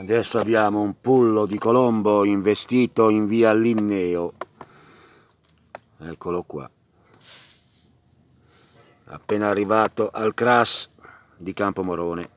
Adesso abbiamo un pullo di colombo investito in via Linneo. Eccolo qua. Appena arrivato al crash di Campo Morone.